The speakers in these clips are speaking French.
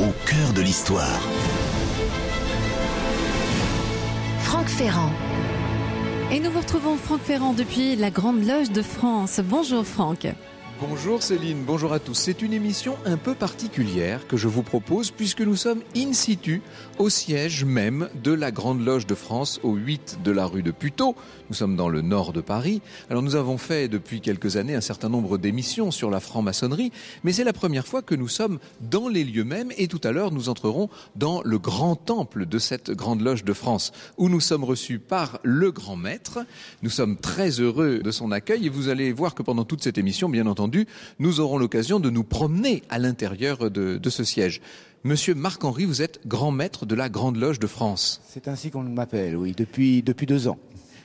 au cœur de l'histoire. Franck Ferrand. Et nous vous retrouvons Franck Ferrand depuis la Grande Loge de France. Bonjour Franck. Bonjour Céline, bonjour à tous. C'est une émission un peu particulière que je vous propose puisque nous sommes in situ au siège même de la Grande Loge de France au 8 de la rue de Puteaux. Nous sommes dans le nord de Paris. Alors nous avons fait depuis quelques années un certain nombre d'émissions sur la franc-maçonnerie, mais c'est la première fois que nous sommes dans les lieux mêmes et tout à l'heure nous entrerons dans le grand temple de cette Grande Loge de France où nous sommes reçus par le grand maître. Nous sommes très heureux de son accueil et vous allez voir que pendant toute cette émission, bien entendu, nous aurons l'occasion de nous promener à l'intérieur de, ce siège. Monsieur Marc-Henri, vous êtes grand maître de la Grande Loge de France. C'est ainsi qu'on m'appelle, oui, depuis, deux ans.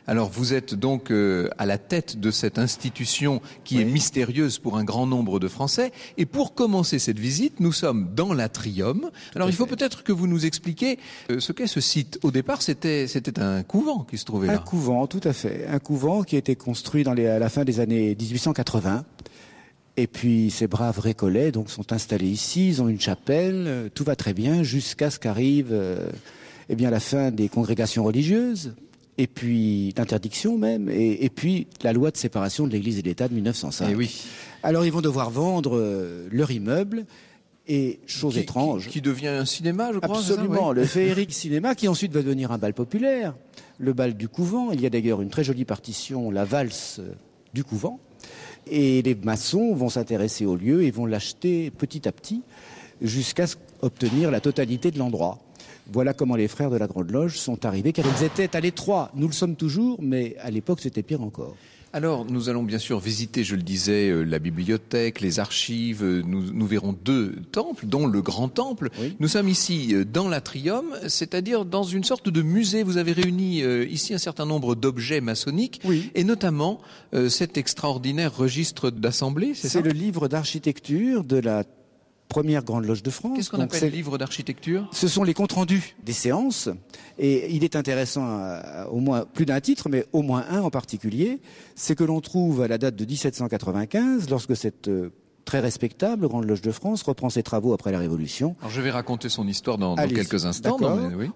Alors vous êtes donc euh, à la tête de cette institution qui est mystérieuse pour un grand nombre de Français. Et pour commencer cette visite, nous sommes dans l'Atrium. Alors il faut peut-être que vous nous expliquiez euh, ce qu'est ce site. Au départ, c'était un couvent qui se trouvait là. Un couvent, tout à fait. Un couvent qui a été construit à la fin des années 1880 et puis ces braves récollets donc sont installés ici, ils ont une chapelle, tout va très bien jusqu'à ce qu'arrive euh, eh bien la fin des congrégations religieuses et puis l'interdiction même, et, puis la loi de séparation de l'Église et de l'État de 1905. Eh oui. Alors ils vont devoir vendre euh, leur immeuble. Et chose étrange. Qui, devient un cinéma, je crois. Absolument, le féerique cinéma qui ensuite va devenir un bal populaire, le bal du couvent. Il y a d'ailleurs une très jolie partition, la valse euh, du couvent, et les maçons vont s'intéresser au lieu et vont l'acheter petit à petit jusqu'à obtenir la totalité de l'endroit. Voilà comment les frères de la Grande Loge sont arrivés, car ils étaient à l'étroit. Nous le sommes toujours, mais à l'époque, c'était pire encore. Alors, nous allons bien sûr visiter, je le disais, euh, la bibliothèque, les archives. Euh, nous, verrons deux temples, dont le grand temple. Nous sommes ici euh, dans l'atrium, c'est-à-dire dans une sorte de musée. Vous avez réuni ici un certain nombre d'objets maçonniques, oui. et notamment cet extraordinaire registre d'assemblée. C'est le livre d'architecture de la première grande loge de France. Qu'est-ce qu'on appelle les livres d'architecture Ce sont les comptes rendus des séances, et il est intéressant euh, au moins plus d'un titre, mais au moins un en particulier, c'est que l'on trouve à la date de 1795, lorsque cette euh, très respectable, Grande Loge de France, reprend ses travaux après la Révolution. Alors je vais raconter son histoire dans, quelques instants.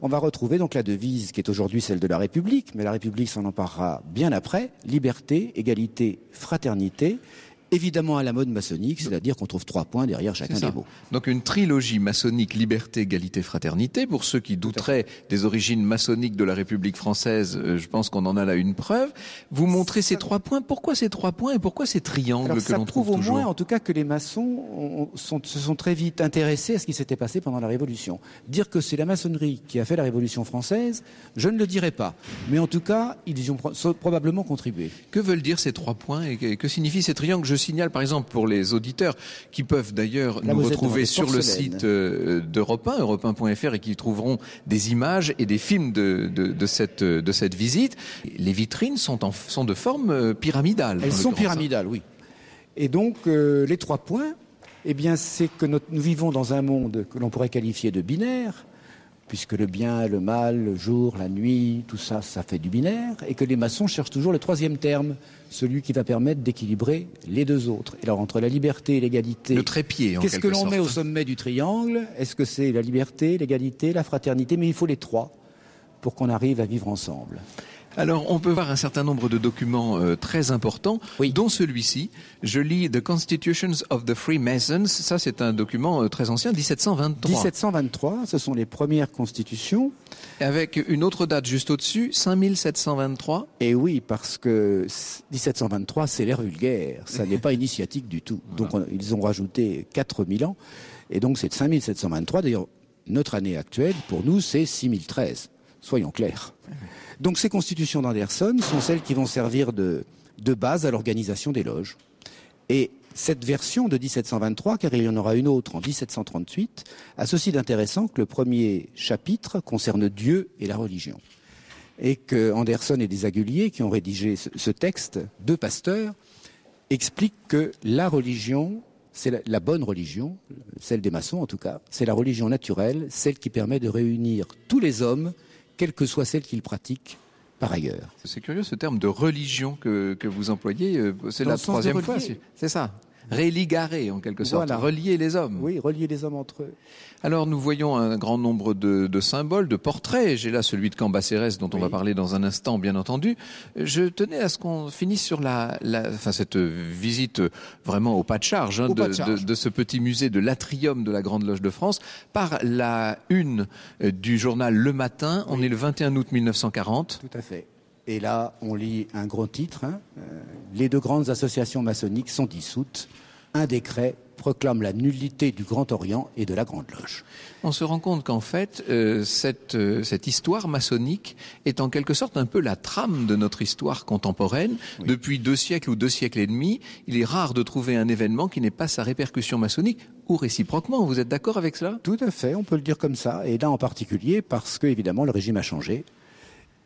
On va retrouver donc la devise qui est aujourd'hui celle de la République, mais la République s'en emparera bien après, liberté, égalité, fraternité évidemment à la mode maçonnique, c'est-à-dire qu'on trouve trois points derrière chacun des mots. Donc une trilogie maçonnique liberté, égalité, fraternité. Pour ceux qui douteraient des origines maçonniques de la République française, euh, je pense qu'on en a là une preuve. Vous montrez ces trois points. Pourquoi ces trois points et pourquoi ces triangles que l'on trouve toujours Ça prouve au moins, en tout cas, que les maçons sont, se sont très vite intéressés à ce qui s'était passé pendant la Révolution. Dire que c'est la maçonnerie qui a fait la Révolution française, je ne le dirais pas. Mais en tout cas, ils y ont probablement contribué. Que veulent dire ces trois points et que, signifient ces triangles signale, par exemple, pour les auditeurs qui peuvent d'ailleurs nous retrouver sur le site euh, d'Europe 1, et qui trouveront des images et des films de, cette, euh, de cette visite. Les vitrines sont, en, sont de forme euh, pyramidale. Elles sont hein. pyramidales, oui. Et donc, les trois points, eh bien, c'est que nous vivons dans un monde que l'on pourrait qualifier de binaire, puisque le bien, le mal, le jour, la nuit, tout ça, ça fait du binaire, et que les maçons cherchent toujours le troisième terme, celui qui va permettre d'équilibrer les deux autres. Et alors, entre la liberté et l'égalité, le trépied, qu'est-ce que l'on met au hein. sommet du triangle Est-ce que c'est la liberté, l'égalité, la fraternité Mais il faut les trois pour qu'on arrive à vivre ensemble. Alors, on peut voir un certain nombre de documents euh, très importants, dont celui-ci. Je lis The Constitutions of the Freemasons. Ça, c'est un document euh, très ancien, 1723. 1723, ce sont les premières constitutions. Avec une autre date juste au-dessus, 5723. Et eh oui, parce que 1723, c'est l'ère vulgaire. Ça n'est pas initiatique du tout. Donc, ils ont rajouté 4000 ans. Et donc, c'est 5723. D'ailleurs, notre année actuelle, pour nous, c'est 6013. Soyons clairs. Donc ces constitutions d'Anderson sont celles qui vont servir de, de base à l'organisation des loges. Et cette version de 1723, car il y en aura une autre en 1738, a ceci d'intéressant que le premier chapitre concerne Dieu et la religion. Et que Anderson et des Aguliers, qui ont rédigé ce texte, deux pasteurs, expliquent que la religion, c'est la bonne religion, celle des maçons en tout cas, c'est la religion naturelle, celle qui permet de réunir tous les hommes quelle que soit celle qu'il pratique par ailleurs. C'est curieux ce terme de religion que, que vous employez. Euh, c'est la troisième fois. C'est ça. Réligarer, en quelque sorte, relier les hommes. Oui, relier les hommes entre eux. Alors nous voyons un grand nombre de, symboles, de portraits. J'ai là celui de Cambacérès dont on va parler dans un instant, bien entendu. Je tenais à ce qu'on finisse sur la, enfin cette visite vraiment au pas hein, de charge, de, ce petit musée de l'atrium de la Grande Loge de France par la une euh, du journal Le Matin. On est le 21 août 1940. Tout à fait. Et là, on lit un grand titre. Hein. Euh, Les deux grandes associations maçonniques sont dissoutes. Un décret proclame la nullité du Grand Orient et de la Grande Loge. On se rend compte qu'en fait, euh, euh, cette, histoire maçonnique est en quelque sorte un peu la trame de notre histoire contemporaine. Depuis deux siècles ou deux siècles et demi, il est rare de trouver un événement qui n'ait pas sa répercussion maçonnique ou réciproquement. Vous êtes d'accord avec cela Tout à fait, on peut le dire comme ça. Et là en particulier parce que, évidemment, le régime a changé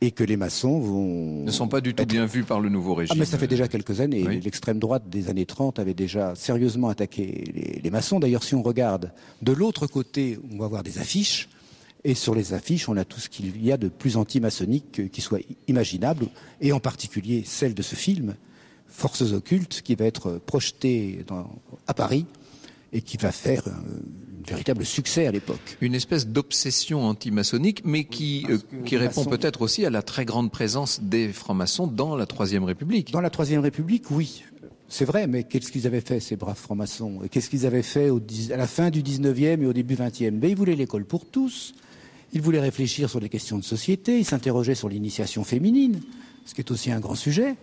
et que les maçons vont... Ne sont pas du tout bien vus par le nouveau ah, régime. ça fait déjà euh, quelques années. et L'extrême droite des années 30 avait déjà sérieusement attaqué les, maçons. D'ailleurs, si on regarde de l'autre côté, on va voir des affiches. Et sur les affiches, on a tout ce qu'il y a de plus anti-maçonnique qui soit imaginable, et en particulier celle de ce film, Forces occultes, qui va être projeté à Paris et qui va faire euh, un véritable succès à l'époque. Une espèce d'obsession anti-maçonnique, mais qui, euh, répond peut-être aussi à la très grande présence des francs-maçons dans la Troisième République. Dans la Troisième République, oui. C'est vrai, mais qu'est-ce qu'ils avaient fait, ces braves francs-maçons Qu'est-ce qu'ils avaient fait à la fin du 19e et au début 20e ben, ils voulaient l'école pour tous. Ils voulaient réfléchir sur les questions de société. Ils s'interrogeaient sur l'initiation féminine, ce qui est aussi un grand sujet.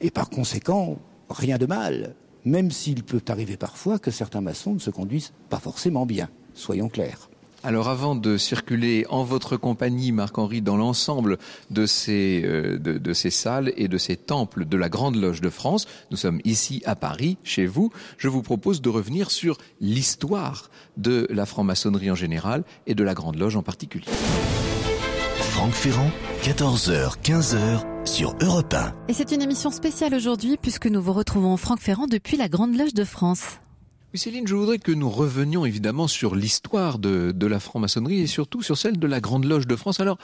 Et par conséquent, rien de mal même s'il peut arriver parfois que certains maçons ne se conduisent pas forcément bien, soyons clairs. Alors avant de circuler en votre compagnie, Marc-Henri, dans l'ensemble de ces, euh, de, ces salles et de ces temples de la Grande Loge de France, nous sommes ici à Paris, chez vous, je vous propose de revenir sur l'histoire de la franc-maçonnerie en général et de la Grande Loge en particulier. Franck Ferrand, 14h, 15h sur Europe 1. Et c'est une émission spéciale aujourd'hui puisque nous vous retrouvons Franck Ferrand depuis la Grande Loge de France. Oui, Céline, je voudrais que nous revenions évidemment sur l'histoire de, de la franc-maçonnerie et surtout sur celle de la Grande Loge de France. Alors,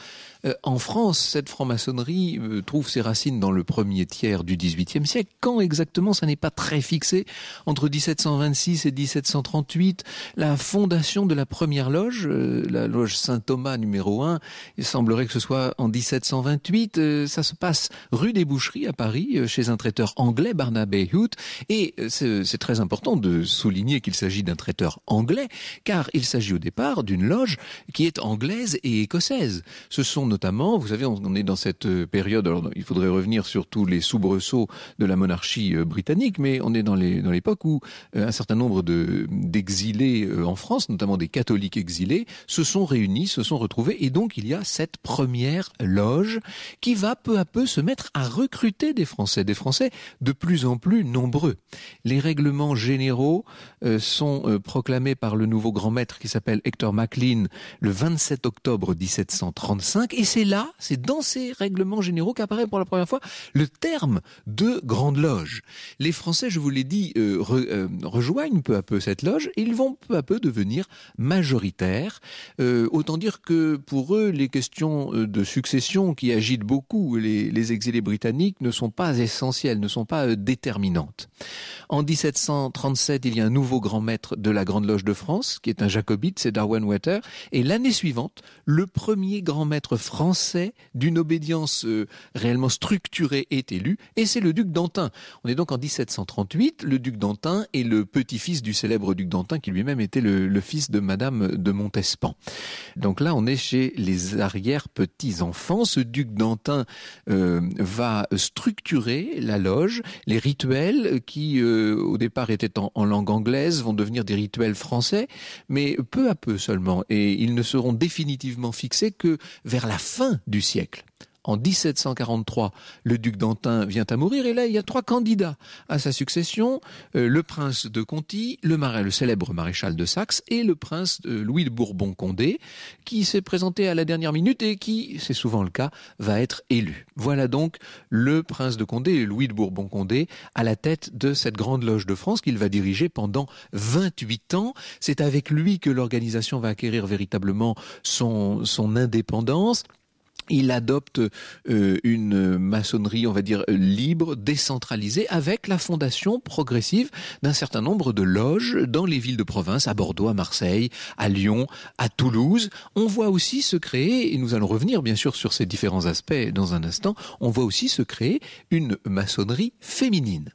euh, en France, cette franc-maçonnerie euh, trouve ses racines dans le premier tiers du XVIIIe siècle. Quand exactement, ça n'est pas très fixé. Entre 1726 et 1738, la fondation de la première loge, euh, la loge Saint-Thomas numéro 1, il semblerait que ce soit en 1728. ça se passe rue des Boucheries à Paris, chez un traiteur anglais, Barnabé Hoot. Et c'est très important de souligner qu'il s'agit d'un traiteur anglais, car il s'agit au départ d'une loge qui est anglaise et écossaise. Ce sont notamment. Vous savez, on est dans cette euh, période, il faudrait revenir sur tous les soubresauts de la monarchie euh, britannique, mais on est dans l'époque dans où euh, un certain nombre d'exilés en France, notamment des catholiques exilés, se sont réunis, se sont retrouvés, et donc il y a cette première loge qui va peu à peu se mettre à recruter des Français, des Français de plus en plus nombreux. Les règlements généraux sont proclamés par le nouveau grand maître qui s'appelle Hector Maclean le 27 octobre 1735 et c'est là, c'est dans ces règlements généraux qu'apparaît pour la première fois le terme de grande loge. Les Français, je vous l'ai dit, euh, euh, rejoignent peu à peu cette loge et ils vont peu à peu devenir majoritaires. Euh, autant dire que pour eux, les questions de succession qui agitent beaucoup les, exilés britanniques ne sont pas essentielles, ne sont pas déterminantes. En 1737, il y a un nouveau grand maître de la Grande Loge de France, qui est un jacobite, c'est Darwin Wetter, et l'année suivante, le premier grand maître français d'une obédience euh, réellement structurée est élu, et c'est le duc d'Antin. On est donc en 1738, le duc d'Antin est le petit-fils du célèbre duc d'Antin, qui lui-même était le, fils de Madame de Montespan. Donc là, on est chez les arrière-petits-enfants. Ce duc d'Antin euh, va structurer la loge, les rituels euh, qui, au départ, étaient en langue anglaise, vont devenir des rituels français, mais peu à peu seulement, et ils ne seront définitivement fixés que vers la la fin du siècle. En 1743, le duc d'Antin vient à mourir et là, il y a trois candidats à sa succession, euh, le prince de Conti, le, le célèbre maréchal de Saxe et le prince Louis de Bourbon-Condé, qui s'est présenté à la dernière minute et qui, c'est souvent le cas, va être élu. Voilà donc le prince de Condé Louis de Bourbon-Condé à la tête de cette grande loge de France qu'il va diriger pendant 28 ans. C'est avec lui que l'organisation va acquérir véritablement son, son indépendance il adopte euh, une maçonnerie, on va dire, libre, décentralisée, avec la fondation progressive d'un certain nombre de loges dans les villes de province, à Bordeaux, à Marseille, à Lyon, à Toulouse. On voit aussi se créer, et nous allons revenir bien sûr sur ces différents aspects dans un instant, on voit aussi se créer une maçonnerie féminine.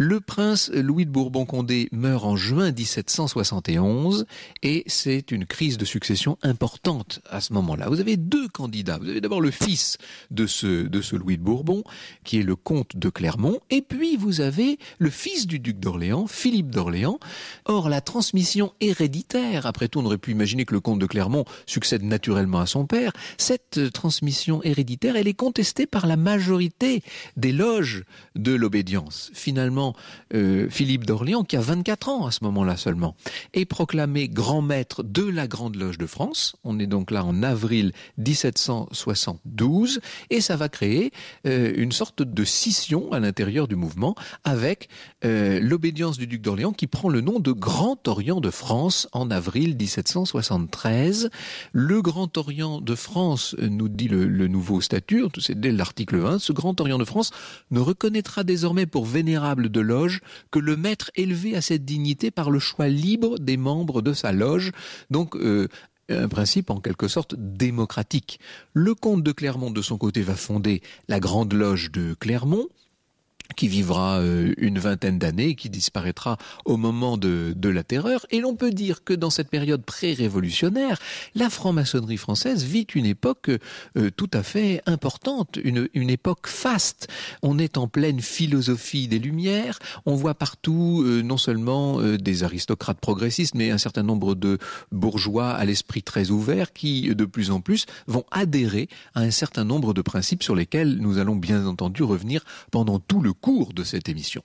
Le prince Louis de Bourbon-Condé meurt en juin 1771 et c'est une crise de succession importante à ce moment-là. Vous avez deux candidats. Vous avez d'abord le fils de ce, Louis de Bourbon, qui est le comte de Clermont, et puis vous avez le fils du duc d'Orléans, Philippe d'Orléans. Or, la transmission héréditaire, après tout, on aurait pu imaginer que le comte de Clermont succède naturellement à son père, cette transmission héréditaire, elle est contestée par la majorité des loges de l'obédience. Finalement, euh, Philippe d'Orléans, qui a 24 ans à ce moment-là seulement, est proclamé grand maître de la Grande Loge de France. On est donc là en avril 1772, et ça va créer euh, une sorte de scission à l'intérieur du mouvement avec euh, l'obédience du duc d'Orléans qui prend le nom de Grand Orient de France en avril 1773. Le Grand Orient de France, nous dit le, nouveau statut, c'est dès l'article 1, ce Grand Orient de France ne reconnaîtra désormais pour vénérable de loge que le maître élevé à cette dignité par le choix libre des membres de sa loge. Donc euh, un principe en quelque sorte démocratique. Le comte de Clermont, de son côté, va fonder la Grande Loge de Clermont, qui vivra euh, une vingtaine d'années, qui disparaîtra au moment de, de la terreur. Et l'on peut dire que dans cette période pré-révolutionnaire, la franc-maçonnerie française vit une époque euh, tout à fait importante, une, une, époque faste. On est en pleine philosophie des Lumières, on voit partout euh, non seulement des aristocrates progressistes, mais un certain nombre de bourgeois à l'esprit très ouvert qui, de plus en plus, vont adhérer à un certain nombre de principes sur lesquels nous allons bien entendu revenir pendant tout le cours de cette émission.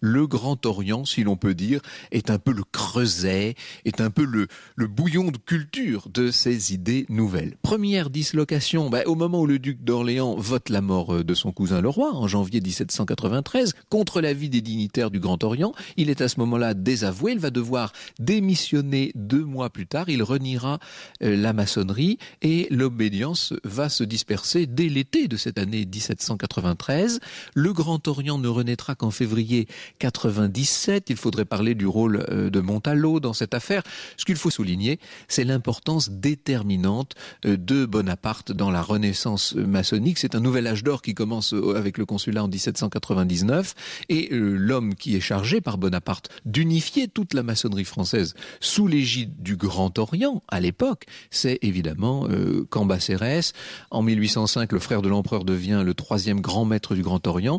Le Grand Orient, si l'on peut dire, est un peu le creuset, est un peu le, le bouillon de culture de ces idées nouvelles. Première dislocation, bah, au moment où le duc d'Orléans vote la mort euh, de son cousin le roi, en janvier 1793, contre l'avis des dignitaires du Grand Orient, il est à ce moment-là désavoué, il va devoir démissionner deux mois plus tard, il reniera euh, la maçonnerie et l'obédience va se disperser dès l'été de cette année 1793. Le Grand Orient ne renaîtra qu'en février 97. Il faudrait parler du rôle euh, de Montalot dans cette affaire. Ce qu'il faut souligner, c'est l'importance déterminante euh, de Bonaparte dans la Renaissance euh, maçonnique. C'est un nouvel âge d'or qui commence avec le consulat en 1799 et l'homme qui est chargé par Bonaparte d'unifier toute la maçonnerie française sous l'égide du Grand Orient à l'époque, c'est évidemment Cambacérès. En 1805, le frère de l'empereur devient le troisième grand maître du Grand Orient.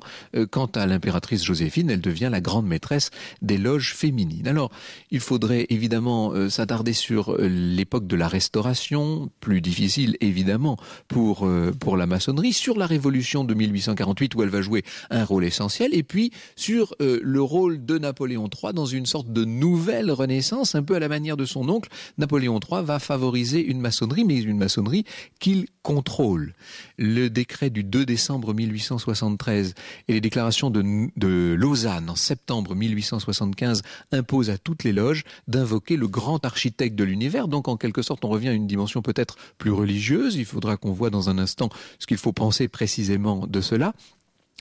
quand à l'impératrice Joséphine, elle devient la grande maîtresse des loges féminines. Alors, il faudrait évidemment euh, s'attarder sur euh, l'époque de la Restauration, plus difficile évidemment pour, euh, pour la maçonnerie, sur la Révolution de 1848 où elle va jouer un rôle essentiel, et puis sur le rôle de Napoléon III dans une sorte de nouvelle renaissance, un peu à la manière de son oncle. Napoléon III va favoriser une maçonnerie, mais une maçonnerie qu'il contrôle. Le décret du 2 décembre 1873 et les déclarations de, de Lausanne en septembre 1875 impose à toutes les loges d'invoquer le grand architecte de l'univers. Donc en quelque sorte, on revient à une dimension peut-être plus religieuse. Il faudra qu'on voit dans un instant ce qu'il faut penser précisément de cela.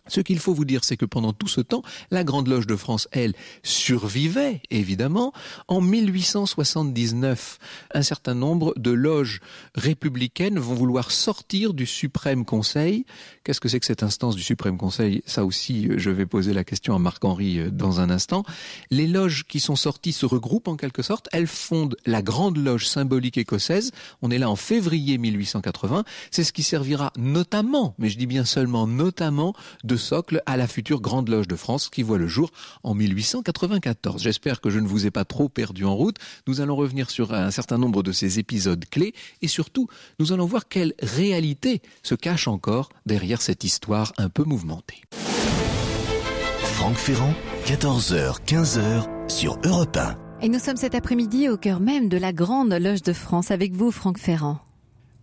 Ce qu'il faut vous dire, c'est que pendant tout ce temps, la Grande Loge de France, elle, survivait, évidemment. En 1879, un certain nombre de loges républicaines vont vouloir sortir du Suprême Conseil. Qu'est-ce que c'est que cette instance du Suprême Conseil Ça aussi, euh, je vais poser la question à Marc-Henri euh, dans un instant. Les loges qui sont sorties se regroupent en quelque sorte. Elles fondent la Grande Loge symbolique écossaise. On est là en février 1880. C'est ce qui servira notamment, mais je dis bien seulement notamment, de socle à la future Grande Loge de France qui voit le jour en 1894. J'espère que je ne vous ai pas trop perdu en route. Nous allons revenir sur un certain nombre de ces épisodes clés et surtout, nous allons voir quelle réalité se cache encore derrière cette histoire un peu mouvementée. Franck Ferrand, 14h, 15h sur Europe 1. Et nous sommes cet après-midi au cœur même de la Grande Loge de France avec vous, Franck Ferrand.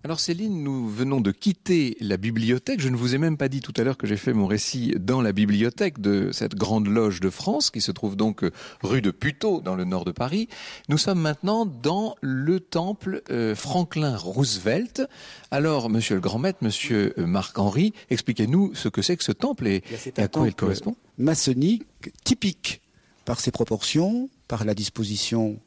Alors Céline, nous venons de quitter la bibliothèque. Je ne vous ai même pas dit tout à l'heure que j'ai fait mon récit dans la bibliothèque de cette grande loge de France qui se trouve donc euh, rue de Puteaux dans le nord de Paris. Nous sommes maintenant dans le temple euh, Franklin Roosevelt. Alors monsieur le grand maître, monsieur euh, Marc-Henri, expliquez-nous ce que c'est que ce temple et, eh à quoi il correspond. Maçonnique typique par ses proportions, par la disposition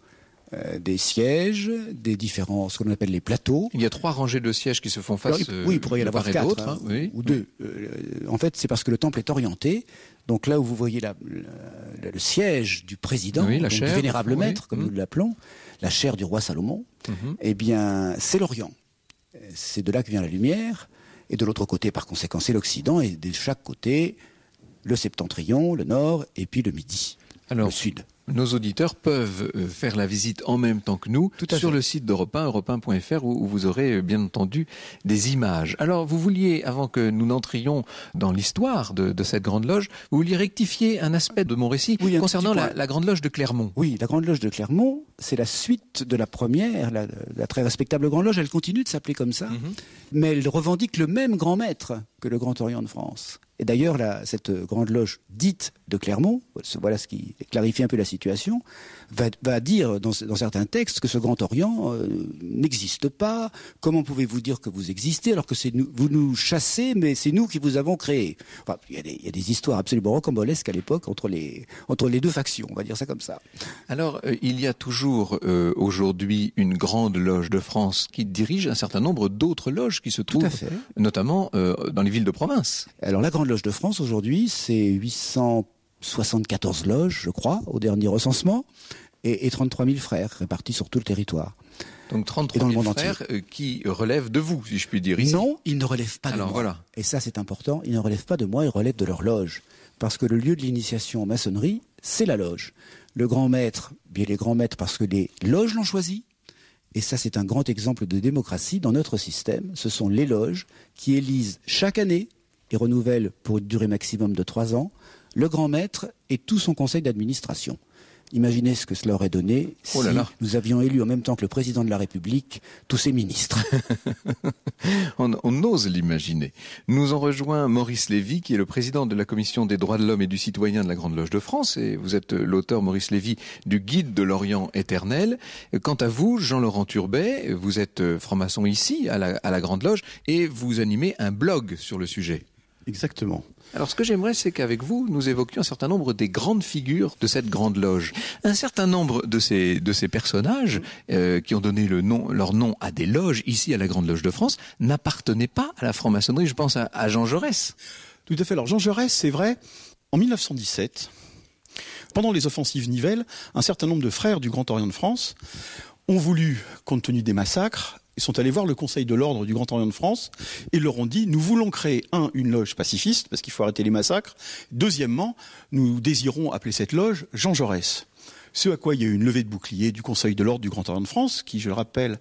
euh, des sièges, des différents, ce qu'on appelle les plateaux. Il y a trois rangées de sièges qui se font face. oui, il euh, pourrait y en avoir quatre hein, hein, ou deux. Euh, en fait, c'est parce que le temple est orienté. Donc là où vous voyez le siège du président, du vénérable maître, comme hum. nous l'appelons, la chair du roi Salomon, mhm. eh bien, c'est l'Orient. C'est de là que vient la lumière. Et de l'autre côté, par conséquent, c'est l'Occident. Et de chaque côté, le septentrion, le Nord, et puis le Midi, le Sud nos auditeurs peuvent euh, faire la visite en même temps que nous Tout sur le site d'Europe 1, où, vous aurez euh, bien entendu des images. Alors vous vouliez, avant que nous n'entrions dans l'histoire de, cette Grande Loge, vous vouliez rectifier un aspect de mon récit concernant la, Grande Loge de Clermont. Oui, la Grande Loge de Clermont, c'est la suite de la première, la, très respectable Grande Loge, elle continue de s'appeler comme ça, mhm. mais elle revendique le même grand maître que le Grand Orient de France. Et d'ailleurs, cette grande loge dite de Clermont, voilà ce qui clarifie un peu la situation, va, dire dans, certains textes que ce Grand Orient euh, n'existe pas. Comment pouvez-vous dire que vous existez alors que vous nous chassez, mais c'est nous qui vous avons créé enfin, il, y a des, histoires absolument rocambolesques à l'époque entre les, entre les deux factions, on va dire ça comme ça. Alors, euh, il y a toujours euh, aujourd'hui une grande loge de France qui dirige un certain nombre d'autres loges qui se trouvent notamment dans les villes de province. Alors, la grande loge de France aujourd'hui, c'est 800 74 loges, je crois, au dernier recensement, et, 33 000 frères répartis sur tout le territoire. Donc 33 000 frères euh, qui relèvent de vous, si je puis dire. Non, ils ne relèvent pas de moi. Et ça, c'est important. Ils ne relèvent pas de moi, ils relèvent de leur loge. Parce que le lieu de l'initiation en maçonnerie, c'est la loge. Le grand maître, bien les grands maîtres, parce que les loges l'ont choisi. Et ça, c'est un grand exemple de démocratie dans notre système. Ce sont les loges qui élisent chaque année et renouvellent pour une durée maximum de trois ans le grand maître et tout son conseil d'administration. Imaginez ce que cela aurait donné oh si nous avions élu en même temps que le président de la République tous ses ministres. on, ose l'imaginer. Nous en rejoint Maurice Lévy, qui est le président de la Commission des droits de l'homme et du citoyen de la Grande Loge de France. Et vous êtes l'auteur, Maurice Lévy, du Guide de l'Orient éternel. Quant à vous, Jean-Laurent Turbet, vous êtes franc-maçon ici, à la Grande Loge, et vous animez un blog sur le sujet. Exactement. Alors ce que j'aimerais, c'est qu'avec vous, nous évoquions un certain nombre des grandes figures de cette grande loge. Un certain nombre de ces, de ces personnages euh, qui ont donné leur nom à des loges, ici à la Grande Loge de France, n'appartenaient pas à la franc-maçonnerie. Je pense à, à Jean Jaurès. Tout à fait. Alors Jean Jaurès, c'est vrai, en 1917, pendant les offensives Nivelles, un certain nombre de frères du Grand Orient de France ont voulu, compte tenu des massacres, ils sont allés voir le Conseil de l'ordre du Grand Orient de France et leur ont dit nous voulons créer un une loge pacifiste parce qu'il faut arrêter les massacres. Deuxièmement, nous désirons appeler cette loge Jean Jaurès. Ce à quoi il y a eu une levée de bouclier du Conseil de l'ordre du Grand Orient de France, qui, je le rappelle,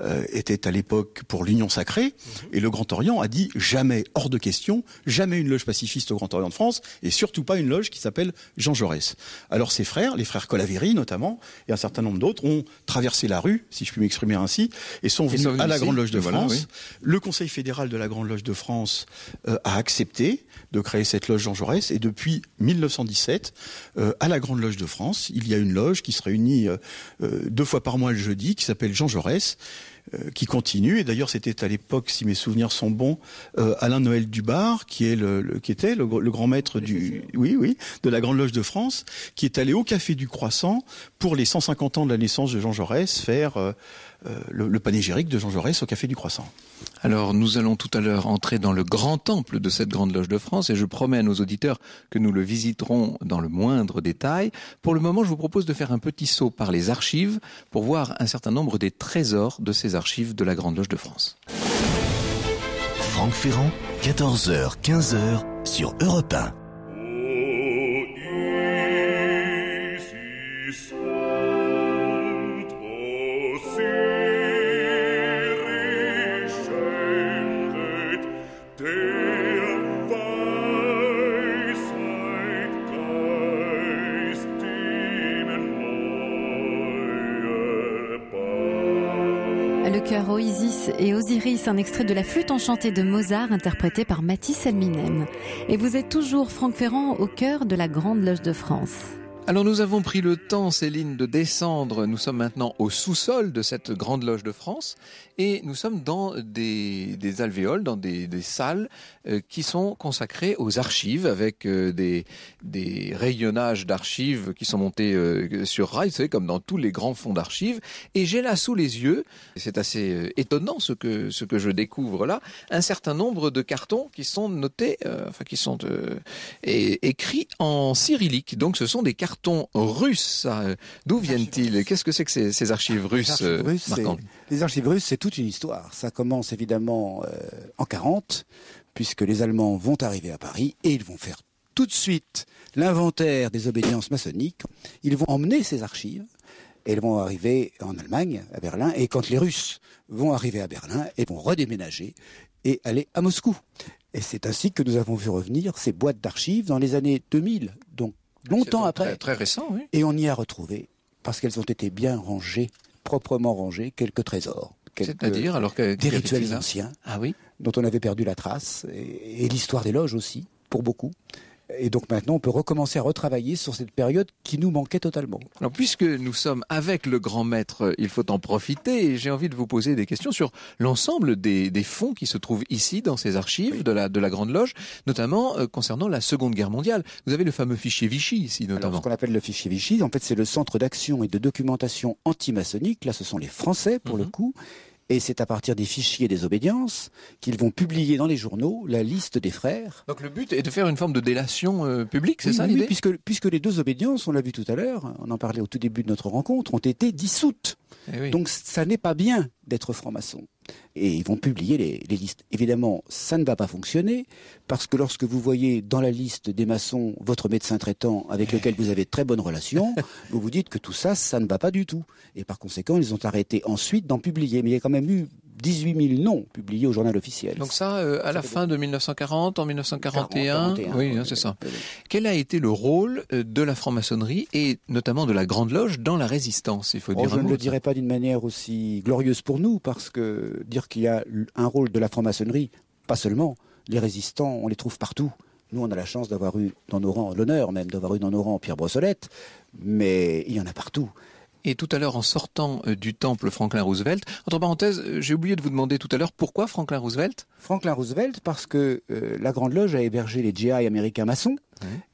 euh, était à l'époque pour l'Union sacrée, mhm. et le Grand Orient a dit jamais, hors de question, jamais une loge pacifiste au Grand Orient de France, et surtout pas une loge qui s'appelle Jean Jaurès. Alors ses frères, les frères Colavéry notamment, et un certain nombre d'autres, ont traversé la rue, si je puis m'exprimer ainsi, et sont venus, à la Grande Loge de France. Le Conseil fédéral de la Grande Loge de France euh, a accepté de créer cette loge Jean Jaurès, et depuis 1917, euh, à la Grande Loge de France, il y a loge qui se réunit euh, euh, deux fois par mois le jeudi, qui s'appelle Jean Jaurès, euh, qui continue. Et d'ailleurs, c'était à l'époque, si mes souvenirs sont bons, Alain Noël Dubar, qui est le, qui était le, grand maître du, oui, oui, de la Grande Loge de France, qui est allé au Café du Croissant pour les 150 ans de la naissance de Jean Jaurès faire le, le, panégyrique de Jean Jaurès au Café du Croissant. Alors nous allons tout à l'heure entrer dans le grand temple de cette grande loge de France et je promets à nos auditeurs que nous le visiterons dans le moindre détail. Pour le moment, je vous propose de faire un petit saut par les archives pour voir un certain nombre des trésors de ces archives de la grande loge de France. Franck Ferrand, 14h, 15h sur Europe Iris, un extrait de la flûte enchantée de Mozart interprété par Mathis Alminem. Et vous êtes toujours Franck Ferrand au cœur de la Grande Loge de France. Alors nous avons pris le temps, Céline, de descendre. Nous sommes maintenant au sous-sol de cette grande loge de France et nous sommes dans des, alvéoles, dans des, salles euh, qui sont consacrées aux archives avec euh, des, des, rayonnages d'archives qui sont montés euh, sur rail, vous comme dans tous les grands fonds d'archives. Et j'ai là sous les yeux, c'est assez étonnant ce que, ce que je découvre là, un certain nombre de cartons qui sont notés, enfin qui sont écrits en cyrillique. Donc ce sont des cartons ton ah, russes. D'où viennent-ils Qu'est-ce que c'est que ces, archives russes, les euh, archives russes, les archives russes, c'est toute une histoire. Ça commence évidemment euh, en 40, puisque les Allemands vont arriver à Paris et ils vont faire tout de suite l'inventaire des obédiences maçonniques. Ils vont emmener ces archives elles vont arriver en Allemagne, à Berlin. Et quand les Russes vont arriver à Berlin, et vont redéménager et aller à Moscou. Et c'est ainsi que nous avons vu revenir ces boîtes d'archives dans les années 2000, donc longtemps après. Très, récent, Et on y a retrouvé, parce qu'elles ont été bien rangées, proprement rangées, quelques trésors. C'est-à-dire alors que des rituels anciens, ah oui, dont on avait perdu la trace et l'histoire des loges aussi pour beaucoup. Et donc maintenant, on peut recommencer à retravailler sur cette période qui nous manquait totalement. Alors puisque nous sommes avec le grand maître, il faut en profiter. J'ai envie de vous poser des questions sur l'ensemble des, fonds qui se trouvent ici dans ces archives de, la, Grande Loge, notamment euh, concernant la Seconde Guerre mondiale. Vous avez le fameux fichier Vichy ici notamment. ce qu'on appelle le fichier Vichy, en fait, c'est le centre d'action et de documentation antimaçonnique. Là, ce sont les Français pour le mhm. coup et c'est à partir des fichiers des obédiences qu'ils vont publier dans les journaux la liste des frères. Donc le but est de faire une forme de délation euh, publique, c'est ça oui, l'idée puisque, puisque les deux obédiences, on l'a vu tout à l'heure, on en parlait au tout début de notre rencontre, ont été dissoutes. Eh Donc ça n'est pas bien d'être franc-maçon et ils vont publier les, listes. Évidemment, ça ne va pas fonctionner parce que lorsque vous voyez dans la liste des maçons votre médecin traitant avec lequel vous avez très bonnes relations, vous vous dites que tout ça, ça ne va pas du tout. Et par conséquent, ils ont arrêté ensuite d'en publier. Mais il y a quand même eu 18 000 noms publiés au journal officiel. Donc ça, euh, à la fin de 1940, en 1941, hein, oui, c'est ça. Quel a été le rôle euh, de la franc-maçonnerie et notamment de la Grande Loge dans la résistance Il faut dire. Oh, je ne le dirais pas d'une manière aussi glorieuse pour nous, parce que dire qu'il y a un rôle de la franc-maçonnerie, pas seulement. Les résistants, on les trouve partout. Nous, on a la chance d'avoir eu dans nos rangs, l'honneur même d'avoir eu dans nos rangs Pierre Brossolette, mais il y en a partout. Et tout à l'heure, en sortant euh, du temple Franklin Roosevelt, entre parenthèses, euh, j'ai oublié de vous demander tout à l'heure pourquoi Franklin Roosevelt Franklin Roosevelt parce que euh, la Grande Loge a hébergé les GI américains maçons,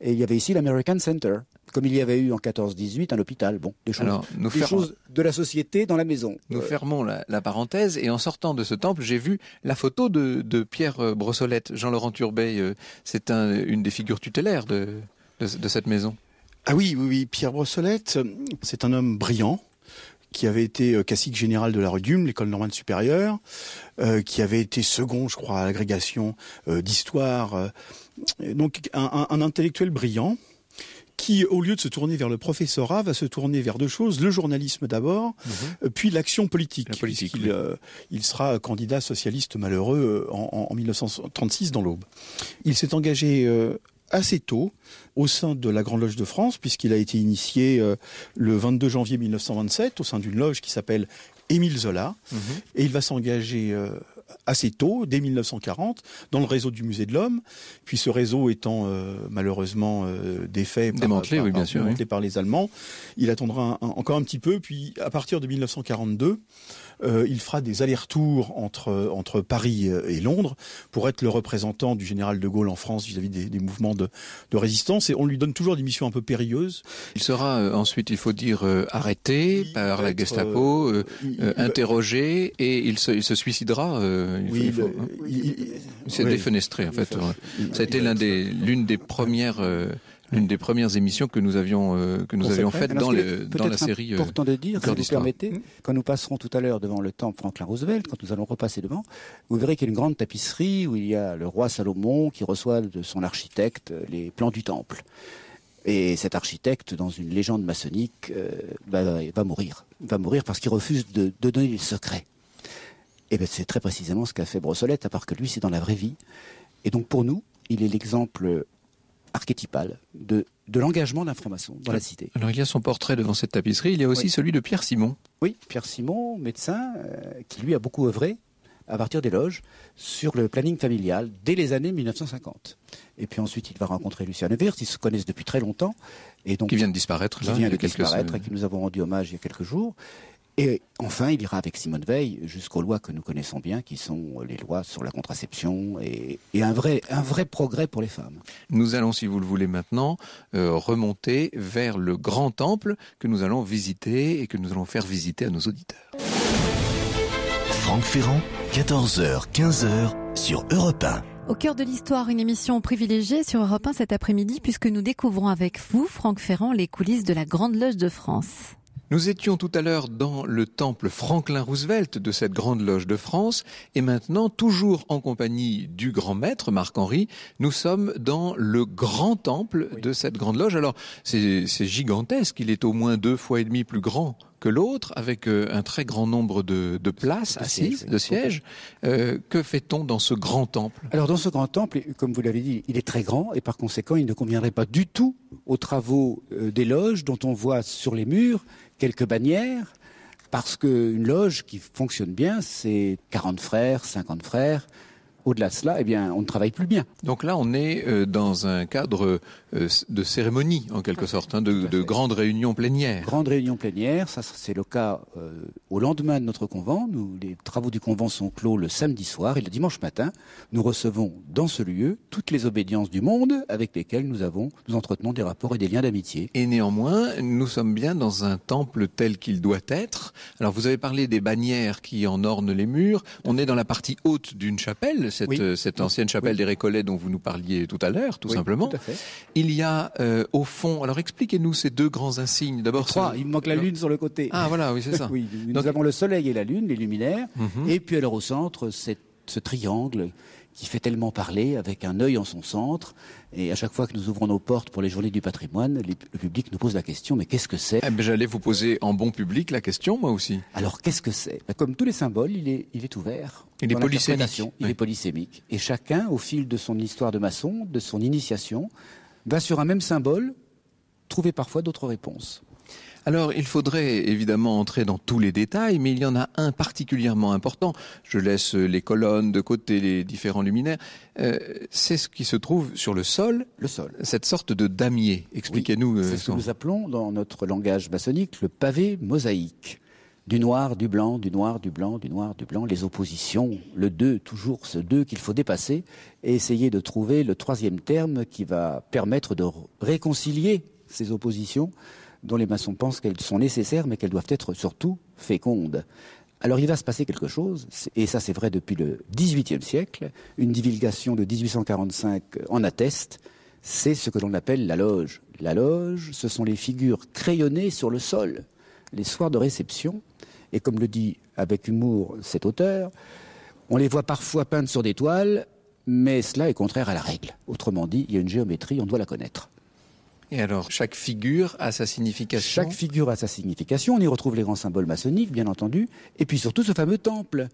et il y avait ici l'American Center comme il y avait eu en 14-18 un hôpital. Bon, des choses, de la société dans la maison. Nous fermons la, parenthèse et en sortant de ce temple, j'ai vu la photo de, Pierre Brossolette. Jean-Laurent Turbet, c'est une des figures tutélaires de cette maison. Ah oui, oui, Pierre Brossolette, c'est un homme brillant qui avait été euh, classique général de la Redume, l'école normale supérieure, euh, qui avait été second, je crois, à l'agrégation euh, d'histoire. donc un, intellectuel brillant qui, au lieu de se tourner vers le professorat, va se tourner vers deux choses, le journalisme d'abord, mhm. puis l'action politique. politique il, sera candidat socialiste malheureux en, en 1936 dans l'Aube. Il s'est engagé assez tôt au sein de la Grande Loge de France, puisqu'il a été initié euh, le 22 janvier 1927 au sein d'une loge qui s'appelle Émile Zola. Mhm. Et il va s'engager euh, assez tôt, dès 1940, dans le réseau du Musée de l'Homme, puis ce réseau étant euh, malheureusement défait, démantelé, par, oui, bien sûr, par les Allemands, il attendra encore un petit peu, puis à partir de 1942, euh, il fera des allers-retours entre, entre Paris euh, et Londres pour être le représentant du général de Gaulle en France vis-à-vis des, mouvements de, de, résistance. Et on lui donne toujours des missions un peu périlleuses. Il sera euh, ensuite, il faut dire, arrêté par la Gestapo, interrogé, et il se, il se suicidera. oui, il, s'est hein. défenestré, en fait. Ça a été l'un des, l'une des premières l'une des premières émissions que nous avions euh, que nous avions faites dans, le, la série. Euh, important de dire, si vous permettez, mm. quand nous passerons tout à l'heure devant le temple Franklin Roosevelt, quand nous allons repasser devant, vous verrez qu'il y a une grande tapisserie où il y a le roi Salomon qui reçoit de son architecte euh, les plans du temple. Et cet architecte, dans une légende maçonnique, va mourir. Va mourir parce qu'il refuse de, donner le secret. Et eh ben, c'est très précisément ce qu'a fait Brossolette, à part que lui, c'est dans la vraie vie. Et donc pour nous, il est l'exemple archétypale de, l'engagement d'un franc-maçon dans la cité. Alors il y a son portrait devant cette tapisserie, il y a aussi celui de Pierre Simon. Oui, Pierre Simon, médecin, euh, qui lui a beaucoup œuvré à partir des loges sur le planning familial dès les années 1950. Et puis ensuite, il va rencontrer Lucien Nevers, ils se connaissent depuis très longtemps. Et donc, qui vient de disparaître, qui vient de disparaître, et qui nous avons rendu hommage il y a quelques jours. Et enfin, il ira avec Simone Veil jusqu'aux lois que nous connaissons bien, qui sont les lois sur la contraception et, un, vrai, un vrai progrès pour les femmes. Nous allons, si vous le voulez maintenant, euh, remonter vers le grand temple que nous allons visiter et que nous allons faire visiter à nos auditeurs. Franck Ferrand, 14h, 15h sur Europe Au cœur de l'histoire, une émission privilégiée sur Europe 1 cet après-midi puisque nous découvrons avec vous, Franck Ferrand, les coulisses de la Grande Loge de France. Nous étions tout à l'heure dans le temple Franklin Roosevelt de cette grande loge de France et maintenant, toujours en compagnie du grand maître Marc-Henri, nous sommes dans le grand temple de cette grande loge. Alors, c'est gigantesque, il est au moins deux fois et demi plus grand l'autre, avec euh, un très grand nombre de, places assises, de sièges. Euh, que fait-on dans ce grand temple Alors dans ce grand temple, comme vous l'avez dit, il est très grand et par conséquent, il ne conviendrait pas du tout aux travaux euh, des loges dont on voit sur les murs quelques bannières. Parce qu'une loge qui fonctionne bien, c'est 40 frères, 50 frères, au-delà de cela, et eh bien, on ne travaille plus bien. Donc là, on est euh, dans un cadre euh, de cérémonie, en quelque sorte, hein, de, de grandes réunions plénière Grande réunion plénière, ça c'est le cas euh, au lendemain de notre convent. Nous, les travaux du convent sont clos le samedi soir et le dimanche matin, nous recevons dans ce lieu toutes les obédiences du monde avec lesquelles nous avons, nous entretenons des rapports et des liens d'amitié. Et néanmoins, nous sommes bien dans un temple tel qu'il doit être. Alors vous avez parlé des bannières qui en ornent les murs. On est dans la partie haute d'une chapelle euh, cette, ancienne chapelle des Récollets dont vous nous parliez tout à l'heure, tout simplement. Il y a euh, au fond, alors expliquez-nous ces deux grands insignes. D'abord, trois. Il manque la lune sur le côté. Ah voilà, oui c'est ça. nous avons le soleil et la lune, les luminaires, mhm. et puis alors au centre, ce triangle qui fait tellement parler, avec un œil en son centre. Et à chaque fois que nous ouvrons nos portes pour les journées du patrimoine, le public nous pose la question, mais qu'est-ce que c'est eh ben, J'allais vous poser en bon public la question, moi aussi. Alors, qu'est-ce que c'est bah, Comme tous les symboles, il est, ouvert. Il est polysémique. Il est polysémique. Et chacun, au fil de son histoire de maçon, de son initiation, va sur un même symbole trouver parfois d'autres réponses. Alors, il faudrait évidemment entrer dans tous les détails, mais il y en a un particulièrement important. Je laisse les colonnes de côté, les différents luminaires. Euh, c'est ce qui se trouve sur le sol. Le sol. Cette sorte de damier. Expliquez-nous. Euh, c'est ce que nous appelons dans notre langage maçonnique le pavé mosaïque du noir, du blanc, du noir, du blanc, du noir, du blanc, les oppositions, le deux, toujours ce deux qu'il faut dépasser, et essayer de trouver le troisième terme qui va permettre de réconcilier ces oppositions dont les maçons pensent qu'elles sont nécessaires, mais qu'elles doivent être surtout fécondes. Alors il va se passer quelque chose, et ça c'est vrai depuis le XVIIIe siècle, une divulgation de 1845 en atteste, c'est ce que l'on appelle la loge. La loge, ce sont les figures crayonnées sur le sol, les soirs de réception, et comme le dit avec humour cet auteur, on les voit parfois peintes sur des toiles, mais cela est contraire à la règle. Autrement dit, il y a une géométrie, on doit la connaître. Et alors, chaque figure a sa signification Chaque figure a sa signification. On y retrouve les grands symboles maçonniques, bien entendu. Et puis surtout ce fameux temple.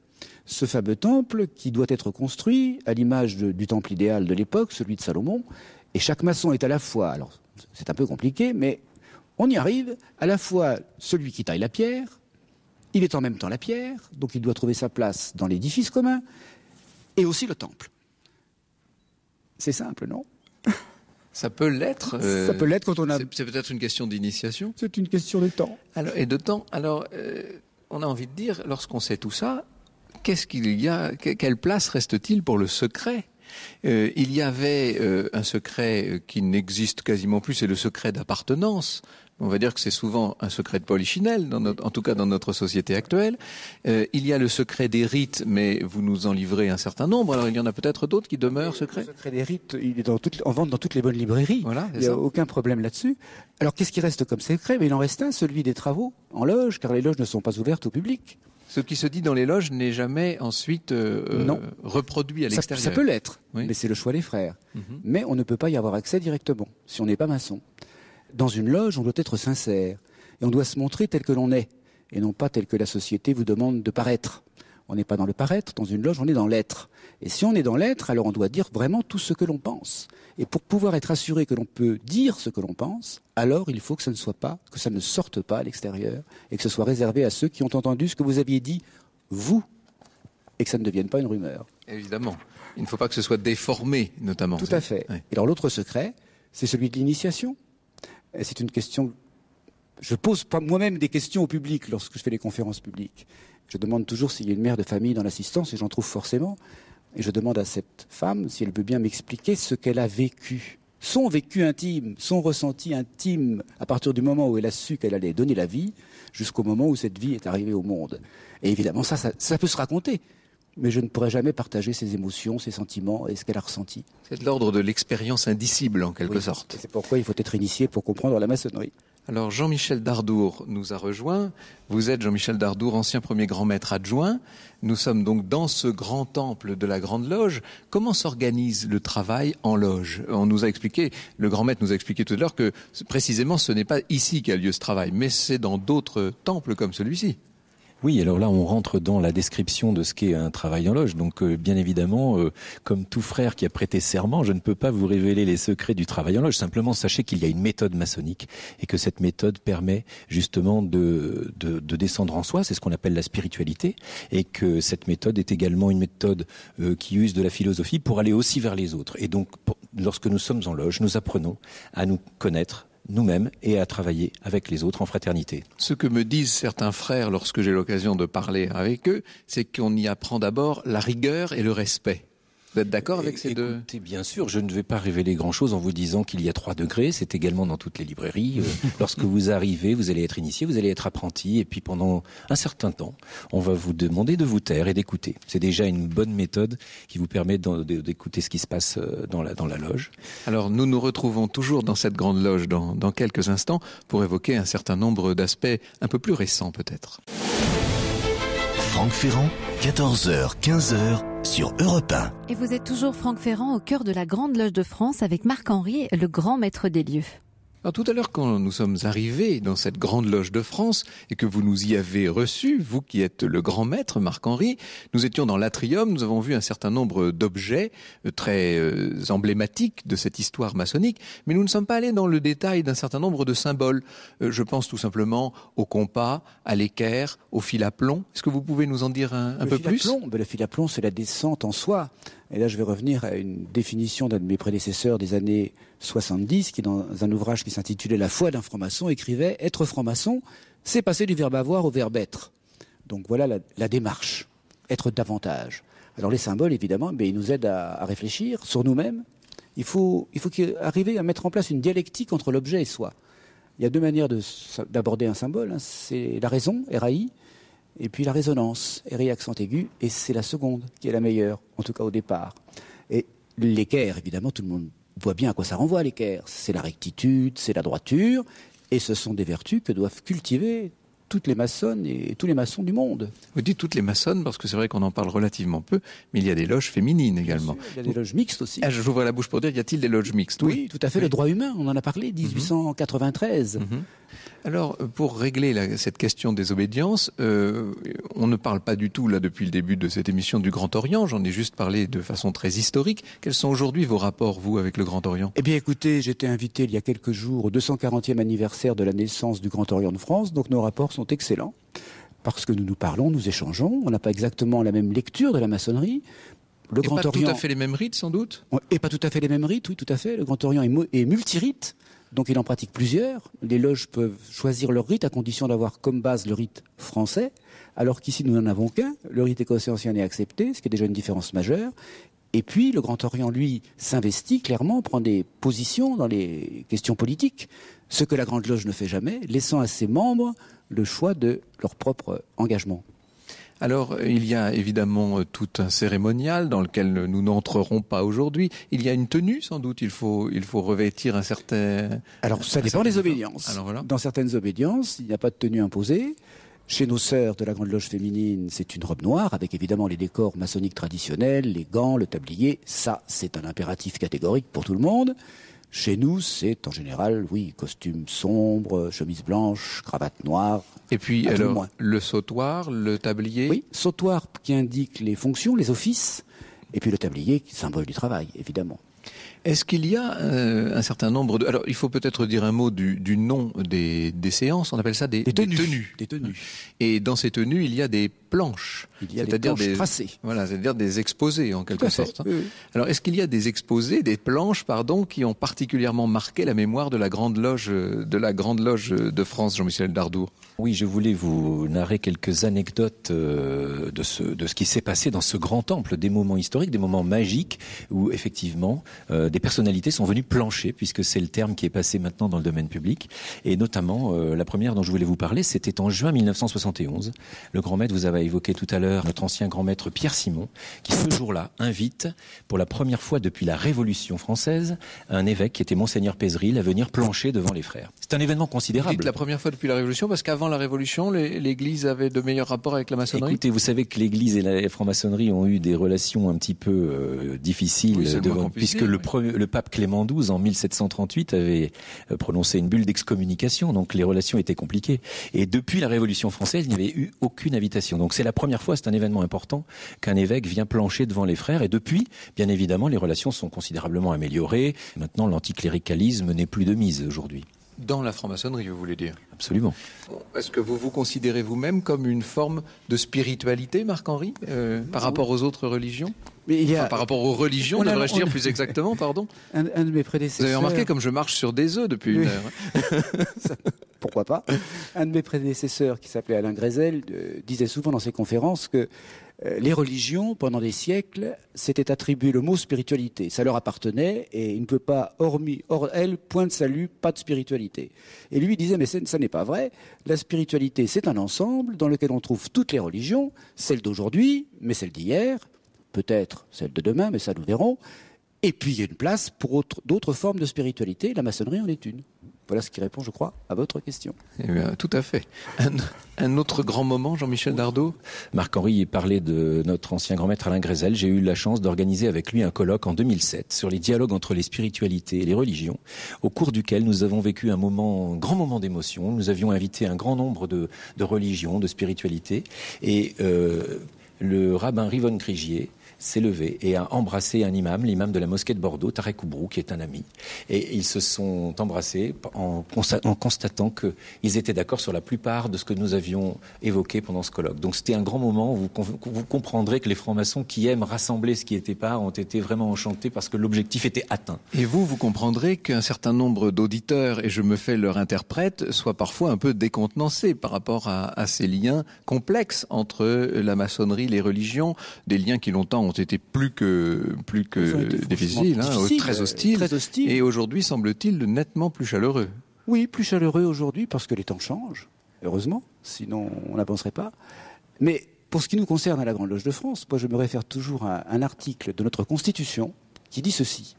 Ce fameux temple qui doit être construit à l'image du temple idéal de l'époque, celui de Salomon. Et chaque maçon est à la fois, alors c'est un peu compliqué, mais on y arrive, à la fois celui qui taille la pierre, il est en même temps la pierre, donc il doit trouver sa place dans l'édifice commun, et aussi le temple. C'est simple, non ça peut l'être. ça euh, peut l'être quand on a. C'est peut-être une question d'initiation. C'est une question de temps. Alors, et de temps. Alors, euh, on a envie de dire, lorsqu'on sait tout ça, qu'est-ce qu'il y a Quelle place reste-t-il pour le secret euh, il y avait un secret qui n'existe quasiment plus, c'est le secret d'appartenance on va dire que c'est souvent un secret de polichinelle, en tout cas dans notre société actuelle. Euh, il y a le secret des rites, mais vous nous en livrez un certain nombre. Alors il y en a peut-être d'autres qui demeurent secrets. Le secret des rites, il est en vente dans toutes les bonnes librairies. il n'y a aucun problème là-dessus. Alors qu'est-ce qui reste comme secret Mais il en reste un, celui des travaux en loge, car les loges ne sont pas ouvertes au public. Ce qui se dit dans les loges n'est jamais ensuite euh, euh, reproduit à l'extérieur. Ça, peut l'être, mais c'est le choix des frères. Mhm. Mais on ne peut pas y avoir accès directement si on n'est pas maçon. Dans une loge, on doit être sincère. Et on doit se montrer tel que l'on est, et non pas tel que la société vous demande de paraître. On n'est pas dans le paraître, dans une loge, on est dans l'être. Et si on est dans l'être, alors on doit dire vraiment tout ce que l'on pense. Et pour pouvoir être assuré que l'on peut dire ce que l'on pense, alors il faut que ça ne soit pas, que ça ne sorte pas à l'extérieur, et que ce soit réservé à ceux qui ont entendu ce que vous aviez dit, vous, et que ça ne devienne pas une rumeur. Évidemment. Il ne faut pas que ce soit déformé, notamment. Tout à fait. Et alors l'autre secret, c'est celui de l'initiation c'est une question. Je pose moi-même des questions au public lorsque je fais les conférences publiques. Je demande toujours s'il y a une mère de famille dans l'assistance, et j'en trouve forcément. Et je demande à cette femme si elle peut bien m'expliquer ce qu'elle a vécu, son vécu intime, son ressenti intime, à partir du moment où elle a su qu'elle allait donner la vie, jusqu'au moment où cette vie est arrivée au monde. Et évidemment, ça, ça peut se raconter mais je ne pourrais jamais partager ses émotions, ses sentiments et ce qu'elle a ressenti. C'est de l'ordre de l'expérience indicible en quelque sorte. C'est pourquoi il faut être initié pour comprendre la maçonnerie. Alors Jean-Michel Dardour nous a rejoint. Vous êtes Jean-Michel Dardour, ancien premier grand maître adjoint. Nous sommes donc dans ce grand temple de la Grande Loge. Comment s'organise le travail en loge On nous a expliqué, le grand maître nous a expliqué tout à l'heure que précisément ce n'est pas ici qu'a lieu ce travail, mais c'est dans d'autres temples comme celui-ci. Oui, alors là, on rentre dans la description de ce qu'est un travail en loge. Donc, euh, bien évidemment, euh, comme tout frère qui a prêté serment, je ne peux pas vous révéler les secrets du travail en loge. Simplement, sachez qu'il y a une méthode maçonnique et que cette méthode permet justement de, de, descendre en soi. C'est ce qu'on appelle la spiritualité. Et que cette méthode est également une méthode euh, qui use de la philosophie pour aller aussi vers les autres. Et donc, lorsque nous sommes en loge, nous apprenons à nous connaître, nous-mêmes et à travailler avec les autres en fraternité. Ce que me disent certains frères lorsque j'ai l'occasion de parler avec eux, c'est qu'on y apprend d'abord la rigueur et le respect. Vous êtes d'accord avec ces deux Écoutez, bien sûr, je ne vais pas révéler grand-chose en vous disant qu'il y a trois degrés, c'est également dans toutes les librairies. Euh, lorsque vous arrivez, vous allez être initié, vous allez être apprenti, et puis pendant un certain temps, on va vous demander de vous taire et d'écouter. C'est déjà une bonne méthode qui vous permet d'écouter ce qui se passe euh, dans la, dans la loge. Alors nous nous retrouvons toujours dans cette grande loge dans, dans quelques instants pour évoquer un certain nombre d'aspects un peu plus récents peut-être. Franck Ferrand 14h, 15h sur Europe 1. Et vous êtes toujours Franck Ferrand au cœur de la Grande Loge de France avec Marc henri le grand maître des lieux. Alors tout à l'heure, quand nous sommes arrivés dans cette grande loge de France et que vous nous y avez reçus, vous qui êtes le grand maître Marc-Henri, nous étions dans l'atrium, nous avons vu un certain nombre d'objets euh, très euh, emblématiques de cette histoire maçonnique, mais nous ne sommes pas allés dans le détail d'un certain nombre de symboles. Euh, je pense tout simplement au compas, à l'équerre, au fil à plomb. Est-ce que vous pouvez nous en dire un, peu plus ben, Le fil à plomb, c'est la descente en soi. Et là, je vais revenir à une définition d'un de mes prédécesseurs des années 70, qui, dans un ouvrage qui s'intitulait La foi d'un franc-maçon, écrivait Être franc-maçon, c'est passer du verbe avoir au verbe être. Donc voilà la, démarche, être davantage. Alors les symboles, évidemment, mais ben, ils nous aident à, réfléchir sur nous-mêmes. Il faut, il faut arriver à mettre en place une dialectique entre l'objet et soi. Il y a deux manières d'aborder un symbole. Hein. C'est la raison, RAI, et puis la résonance, ré accent aigu, et c'est la seconde qui est la meilleure, en tout cas au départ. Et l'équerre, évidemment, tout le monde voit bien à quoi ça renvoie l'équerre. C'est la rectitude, c'est la droiture, et ce sont des vertus que doivent cultiver toutes les maçonnes et tous les maçons du monde. Vous dites toutes les maçonnes parce que c'est vrai qu'on en parle relativement peu, mais il y a des loges féminines également. il y a des loges mixtes aussi. Ah, J'ouvre la bouche pour dire, y a-t-il des loges mixtes oui, tout à fait. Le droit humain, on en a parlé, 1893. Mhm. Alors, euh, pour régler cette question des obédiences, euh, on ne parle pas du tout, là, depuis le début de cette émission, du Grand Orient. J'en ai juste parlé de façon très historique. Quels sont aujourd'hui vos rapports, vous, avec le Grand Orient Eh bien, écoutez, j'étais invité il y a quelques jours au 240e anniversaire de la naissance du Grand Orient de France, donc nos rapports sont excellents. Parce que nous nous parlons, nous échangeons, on n'a pas exactement la même lecture de la maçonnerie, le Grand et pas tout à fait les mêmes rites, sans doute Et pas tout à fait les mêmes rites, oui, tout à fait. Le Grand Orient est, est multirite. Donc il en pratique plusieurs. Les loges peuvent choisir leur rite à condition d'avoir comme base le rite français, alors qu'ici nous n'en avons qu'un. Le rite écossais ancien est accepté, ce qui est déjà une différence majeure. Et puis, le Grand Orient, lui, s'investit clairement, prend des positions dans les questions politiques, ce que la Grande Loge ne fait jamais, laissant à ses membres le choix de leur propre engagement. Alors, il y a évidemment euh, tout un cérémonial dans lequel nous n'entrerons pas aujourd'hui. Il y a une tenue, sans doute. Il faut, revêtir un certain. Alors, ça dépend des obédiences. Dans certaines obédiences, il n'y a pas de tenue imposée. Chez nos sœurs de la Grande Loge féminine, c'est une robe noire, avec évidemment les décors maçonniques traditionnels, les gants, le tablier. Ça, c'est un impératif catégorique pour tout le monde. Chez nous, c'est en général, oui, costume sombre, chemise blanche, cravate noire. Et puis, alors, le, sautoir, le tablier Oui, sautoir qui indique les fonctions, les offices, et puis le tablier qui symbole du travail, évidemment. Est-ce qu'il y a euh, un certain nombre de... Alors, il faut peut-être dire un mot du, nom des, séances. On appelle ça des, Des tenues. Et dans ces tenues, il y a des planches, c'est-à-dire des, tracées. Voilà, c'est-à-dire des exposés en quelque sorte. Hein. Alors, est-ce qu'il y a des exposés, des planches, pardon, qui ont particulièrement marqué la mémoire de la Grande Loge euh, de la Grande Loge euh, de France, Jean-Michel Dardour Oui, je voulais vous narrer quelques anecdotes euh, de ce de ce qui s'est passé dans ce grand temple, des moments historiques, des moments magiques où effectivement des personnalités sont venues plancher, puisque c'est le terme qui est passé maintenant dans le domaine public, et notamment la première dont je voulais vous parler, c'était en juin 1971. Le grand maître vous avait évoqué tout à l'heure notre ancien grand maître Pierre Simon, qui ce jour-là invite, pour la première fois depuis la Révolution française, un évêque qui était Monseigneur Pézeril à venir plancher devant les frères. C'est un événement considérable. Vous la première fois depuis la Révolution, parce qu'avant la Révolution, l'Église avait de meilleurs rapports avec la maçonnerie. Écoutez, vous savez que l'Église et la franc-maçonnerie ont eu des relations un petit peu euh, difficiles, devant, puisque le, le pape Clément XII, en 1738, avait euh, prononcé une bulle d'excommunication, donc les relations étaient compliquées. Et depuis la Révolution française, il n'y avait eu aucune invitation. Donc c'est la première fois, c'est un événement important, qu'un évêque vient plancher devant les frères. Et depuis, bien évidemment, les relations sont considérablement améliorées. Maintenant, l'anticléricalisme n'est plus de mise aujourd'hui dans la franc-maçonnerie, vous voulez dire Absolument. Est-ce que vous vous considérez vous-même comme une forme de spiritualité, Marc-Henri, euh, par rapport aux autres religions Par rapport aux religions, devrais-je dire plus exactement, pardon un, de mes prédécesseurs... Vous avez remarqué comme je marche sur des œufs depuis une heure. Hein. Pourquoi pas Un de mes prédécesseurs, qui s'appelait Alain Grézel, euh, disait souvent dans ses conférences que euh, les religions, pendant des siècles, s'étaient attribuées le mot spiritualité. Ça leur appartenait et il ne peut pas, hormis, hors elle, point de salut, pas de spiritualité. Et lui disait, mais ça n'est pas vrai. La spiritualité, c'est un ensemble dans lequel on trouve toutes les religions, celles d'aujourd'hui, mais celles d'hier, peut-être celles de demain, mais ça nous verrons. Et puis il y a une place pour d'autres formes de spiritualité. La maçonnerie en est une. Voilà ce qui répond, je crois, à votre question. Eh bien, tout à fait. Un, autre grand moment, Jean-Michel Dardot Marc-Henri parlé de notre ancien grand-maître Alain Grézel. J'ai eu la chance d'organiser avec lui un colloque en 2007 sur les dialogues entre les spiritualités et les religions, au cours duquel nous avons vécu un moment, grand moment d'émotion. Nous avions invité un grand nombre de, religions, de spiritualités. Et euh, le rabbin Rivon Crigier s'est levé et a embrassé un imam, l'imam de la mosquée de Bordeaux, Tarek Oubrou, qui est un ami. Et ils se sont embrassés en, constatant qu'ils étaient d'accord sur la plupart de ce que nous avions évoqué pendant ce colloque. Donc c'était un grand moment. Vous, vous comprendrez que les francs-maçons qui aiment rassembler ce qui n'était pas ont été vraiment enchantés parce que l'objectif était atteint. Et vous, vous comprendrez qu'un certain nombre d'auditeurs, et je me fais leur interprète, soient parfois un peu décontenancés par rapport à, ces liens complexes entre la maçonnerie, les religions, des liens qui longtemps ont été plus que plus que difficiles, hein, très hostiles. Et aujourd'hui, semble-t-il, nettement plus chaleureux. Oui, plus chaleureux aujourd'hui parce que les temps changent. Heureusement, sinon on n'avancerait pas. Mais pour ce qui nous concerne à la Grande Loge de France, moi je me réfère toujours à un article de notre Constitution qui dit ceci.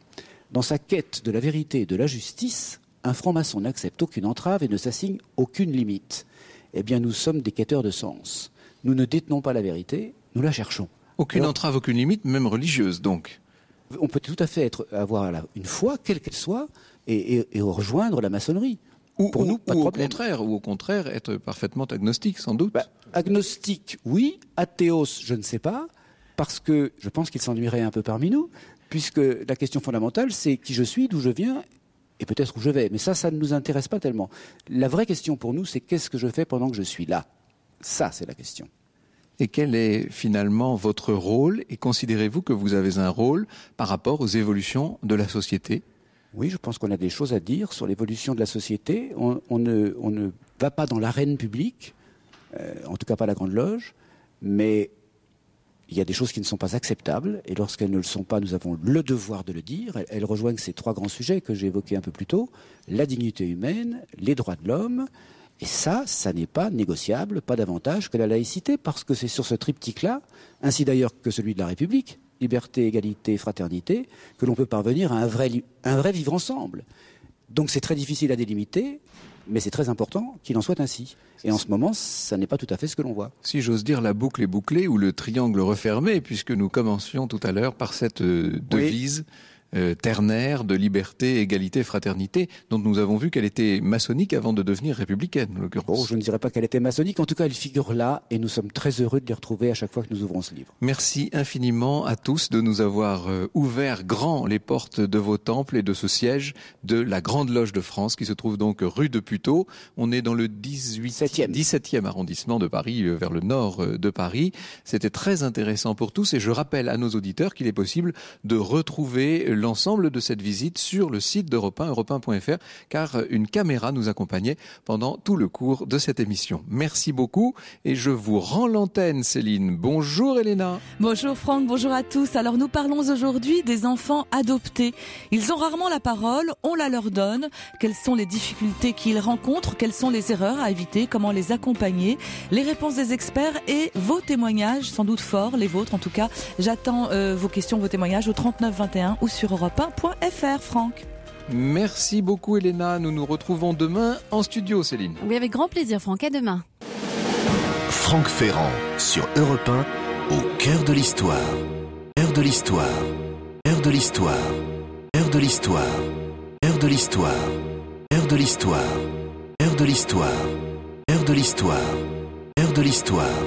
Dans sa quête de la vérité et de la justice, un franc-maçon n'accepte aucune entrave et ne s'assigne aucune limite. Eh bien, nous sommes des quêteurs de sens. Nous ne détenons pas la vérité, nous la cherchons. Aucune entrave, aucune limite, même religieuse donc. On peut tout à fait avoir une foi, quelle qu'elle soit, et, rejoindre la maçonnerie. Ou, Pour nous, pas au contraire, ou au contraire, être parfaitement agnostique, sans doute. Bah, agnostique, oui. Athéos, je ne sais pas, parce que je pense qu'il s'ennuierait un peu parmi nous, puisque la question fondamentale, c'est qui je suis, d'où je viens et peut-être où je vais. Mais ça, ça ne nous intéresse pas tellement. La vraie question pour nous, c'est qu'est-ce que je fais pendant que je suis là Ça, c'est la question et quel est finalement votre rôle et considérez-vous que vous avez un rôle par rapport aux évolutions de la société Oui, je pense qu'on a des choses à dire sur l'évolution de la société. On, ne, va pas dans l'arène publique, euh, en tout cas pas la Grande Loge, mais il y a des choses qui ne sont pas acceptables et lorsqu'elles ne le sont pas, nous avons le devoir de le dire. Elles rejoignent ces trois grands sujets que j'ai évoqués un peu plus tôt, la dignité humaine, les droits de l'homme et ça, ça n'est pas négociable, pas davantage que la laïcité, parce que c'est sur ce triptyque-là, ainsi d'ailleurs que celui de la République, liberté, égalité, fraternité, que l'on peut parvenir à un vrai, un vrai vivre ensemble. Donc c'est très difficile à délimiter, mais c'est très important qu'il en soit ainsi. Et en ce moment, ça n'est pas tout à fait ce que l'on voit. Si j'ose dire, la boucle est bouclée ou le triangle refermé, puisque nous commencions tout à l'heure par cette euh, devise. Euh, ternaire de liberté, égalité, fraternité, dont nous avons vu qu'elle était maçonnique avant de devenir républicaine, en l'occurrence. Bon, je ne dirais pas qu'elle était maçonnique, en tout cas elle figure là, et nous sommes très heureux de les retrouver à chaque fois que nous ouvrons ce livre. Merci infiniment à tous de nous avoir euh, ouvert grand les portes de vos temples et de ce siège de la Grande Loge de France, qui se trouve donc rue de Puteaux. On est dans le 18... e 17e arrondissement de Paris, euh, vers le nord de Paris. C'était très intéressant pour tous, et je rappelle à nos auditeurs qu'il est possible de retrouver le l'ensemble de cette visite sur le site d'Europe 1, europe car une caméra nous accompagnait pendant tout le cours de cette émission. Merci beaucoup et je vous rends l'antenne, Céline. Bonjour, Elena. Bonjour, Franck. Bonjour à tous. Alors, nous parlons aujourd'hui des enfants adoptés. Ils ont rarement la parole, on la leur donne. Quelles sont les difficultés qu'ils rencontrent Quelles sont les erreurs à éviter Comment les accompagner Les réponses des experts et vos témoignages, sans doute forts, les vôtres en tout cas. J'attends euh, vos questions, vos témoignages au 39 21 ou sur europain.fr 1fr Franck. Merci beaucoup, Elena. Nous nous retrouvons demain en studio, Céline. Oui, avec grand plaisir, Franck. À demain. Franck Ferrand sur Europe au cœur de l'histoire. Heure de l'histoire. Heure de l'histoire. Heure de l'histoire. Heure de l'histoire. Heure de l'histoire. Heure de l'histoire. Heure de l'histoire. Heure de l'histoire.